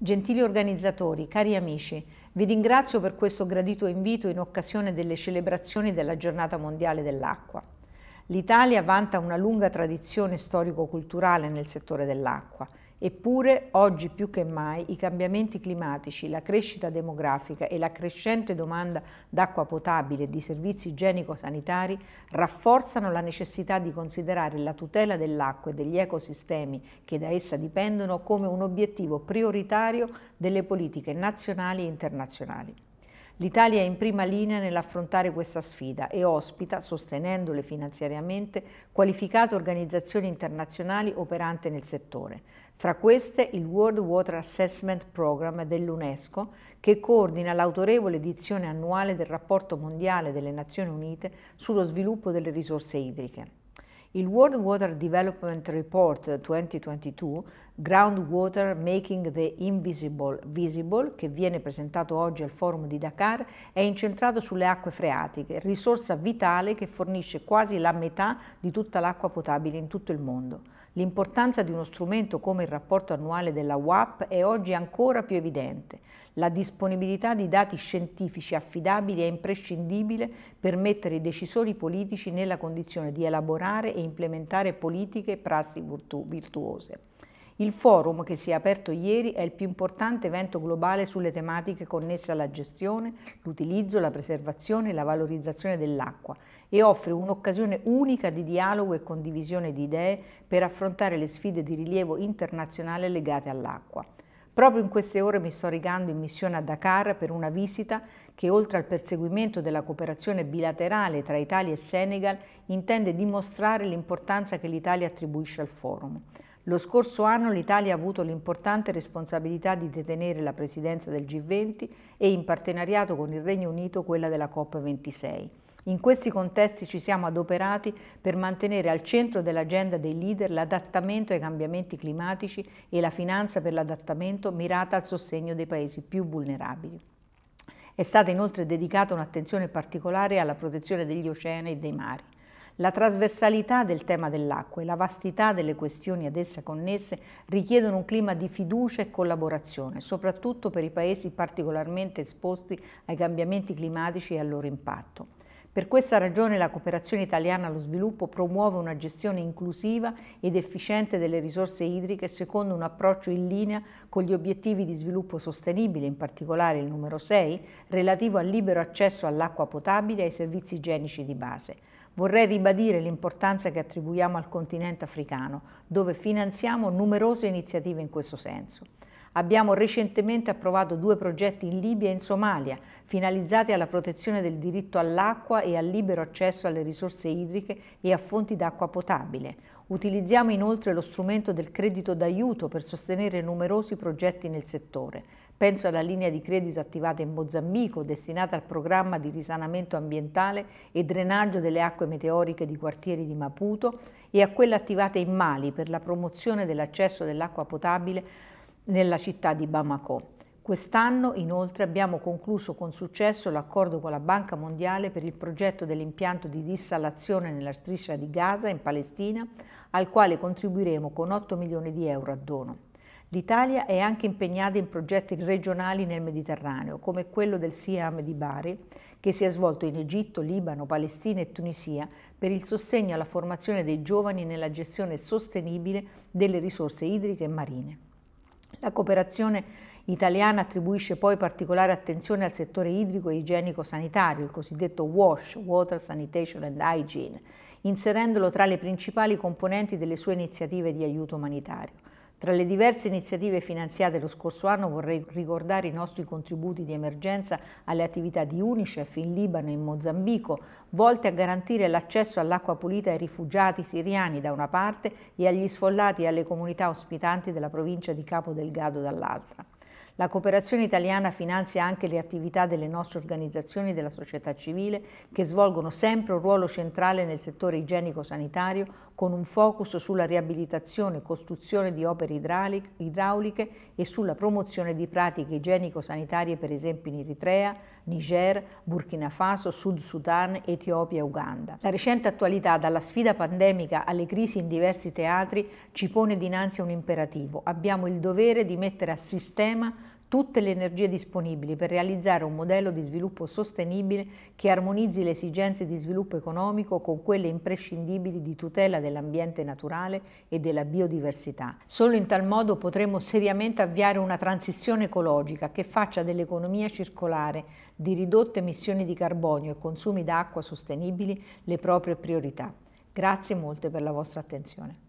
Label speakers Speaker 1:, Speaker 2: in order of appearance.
Speaker 1: Gentili organizzatori, cari amici, vi ringrazio per questo gradito invito in occasione delle celebrazioni della Giornata Mondiale dell'Acqua. L'Italia vanta una lunga tradizione storico-culturale nel settore dell'acqua Eppure, oggi più che mai, i cambiamenti climatici, la crescita demografica e la crescente domanda d'acqua potabile e di servizi igienico-sanitari rafforzano la necessità di considerare la tutela dell'acqua e degli ecosistemi che da essa dipendono come un obiettivo prioritario delle politiche nazionali e internazionali. L'Italia è in prima linea nell'affrontare questa sfida e ospita, sostenendole finanziariamente, qualificate organizzazioni internazionali operanti nel settore. Fra queste il World Water Assessment Program dell'UNESCO che coordina l'autorevole edizione annuale del rapporto mondiale delle Nazioni Unite sullo sviluppo delle risorse idriche. Il World Water Development Report 2022, Groundwater Making the Invisible Visible, che viene presentato oggi al Forum di Dakar, è incentrato sulle acque freatiche, risorsa vitale che fornisce quasi la metà di tutta l'acqua potabile in tutto il mondo. L'importanza di uno strumento come il rapporto annuale della WAP è oggi ancora più evidente. La disponibilità di dati scientifici affidabili è imprescindibile per mettere i decisori politici nella condizione di elaborare e implementare politiche e prassi virtu virtuose. Il forum che si è aperto ieri è il più importante evento globale sulle tematiche connesse alla gestione, l'utilizzo, la preservazione e la valorizzazione dell'acqua e offre un'occasione unica di dialogo e condivisione di idee per affrontare le sfide di rilievo internazionale legate all'acqua. Proprio in queste ore mi sto rigando in missione a Dakar per una visita che oltre al perseguimento della cooperazione bilaterale tra Italia e Senegal intende dimostrare l'importanza che l'Italia attribuisce al forum. Lo scorso anno l'Italia ha avuto l'importante responsabilità di detenere la presidenza del G20 e in partenariato con il Regno Unito quella della COP26. In questi contesti ci siamo adoperati per mantenere al centro dell'agenda dei leader l'adattamento ai cambiamenti climatici e la finanza per l'adattamento mirata al sostegno dei paesi più vulnerabili. È stata inoltre dedicata un'attenzione particolare alla protezione degli oceani e dei mari. La trasversalità del tema dell'acqua e la vastità delle questioni ad essa connesse richiedono un clima di fiducia e collaborazione, soprattutto per i paesi particolarmente esposti ai cambiamenti climatici e al loro impatto. Per questa ragione la cooperazione italiana allo sviluppo promuove una gestione inclusiva ed efficiente delle risorse idriche secondo un approccio in linea con gli obiettivi di sviluppo sostenibile, in particolare il numero 6, relativo al libero accesso all'acqua potabile e ai servizi igienici di base. Vorrei ribadire l'importanza che attribuiamo al continente africano, dove finanziamo numerose iniziative in questo senso. Abbiamo recentemente approvato due progetti in Libia e in Somalia, finalizzati alla protezione del diritto all'acqua e al libero accesso alle risorse idriche e a fonti d'acqua potabile. Utilizziamo inoltre lo strumento del credito d'aiuto per sostenere numerosi progetti nel settore. Penso alla linea di credito attivata in Mozambico, destinata al programma di risanamento ambientale e drenaggio delle acque meteoriche di quartieri di Maputo, e a quella attivata in Mali per la promozione dell'accesso dell'acqua potabile nella città di Bamako. Quest'anno inoltre abbiamo concluso con successo l'accordo con la Banca Mondiale per il progetto dell'impianto di dissalazione nella striscia di Gaza in Palestina, al quale contribuiremo con 8 milioni di euro a dono. L'Italia è anche impegnata in progetti regionali nel Mediterraneo, come quello del SIAM di Bari, che si è svolto in Egitto, Libano, Palestina e Tunisia, per il sostegno alla formazione dei giovani nella gestione sostenibile delle risorse idriche e marine. La cooperazione italiana attribuisce poi particolare attenzione al settore idrico e igienico-sanitario, il cosiddetto WASH, Water Sanitation and Hygiene, inserendolo tra le principali componenti delle sue iniziative di aiuto umanitario. Tra le diverse iniziative finanziate lo scorso anno vorrei ricordare i nostri contributi di emergenza alle attività di Unicef in Libano e in Mozambico, volte a garantire l'accesso all'acqua pulita ai rifugiati siriani da una parte e agli sfollati e alle comunità ospitanti della provincia di Capo Delgado dall'altra. La cooperazione italiana finanzia anche le attività delle nostre organizzazioni della società civile che svolgono sempre un ruolo centrale nel settore igienico-sanitario con un focus sulla riabilitazione e costruzione di opere idrauliche e sulla promozione di pratiche igienico-sanitarie per esempio in Eritrea, Niger, Burkina Faso, Sud Sudan, Etiopia e Uganda. La recente attualità dalla sfida pandemica alle crisi in diversi teatri ci pone dinanzi a un imperativo. Abbiamo il dovere di mettere a sistema tutte le energie disponibili per realizzare un modello di sviluppo sostenibile che armonizzi le esigenze di sviluppo economico con quelle imprescindibili di tutela dell'ambiente naturale e della biodiversità. Solo in tal modo potremo seriamente avviare una transizione ecologica che faccia dell'economia circolare di ridotte emissioni di carbonio e consumi d'acqua sostenibili le proprie priorità. Grazie molte per la vostra attenzione.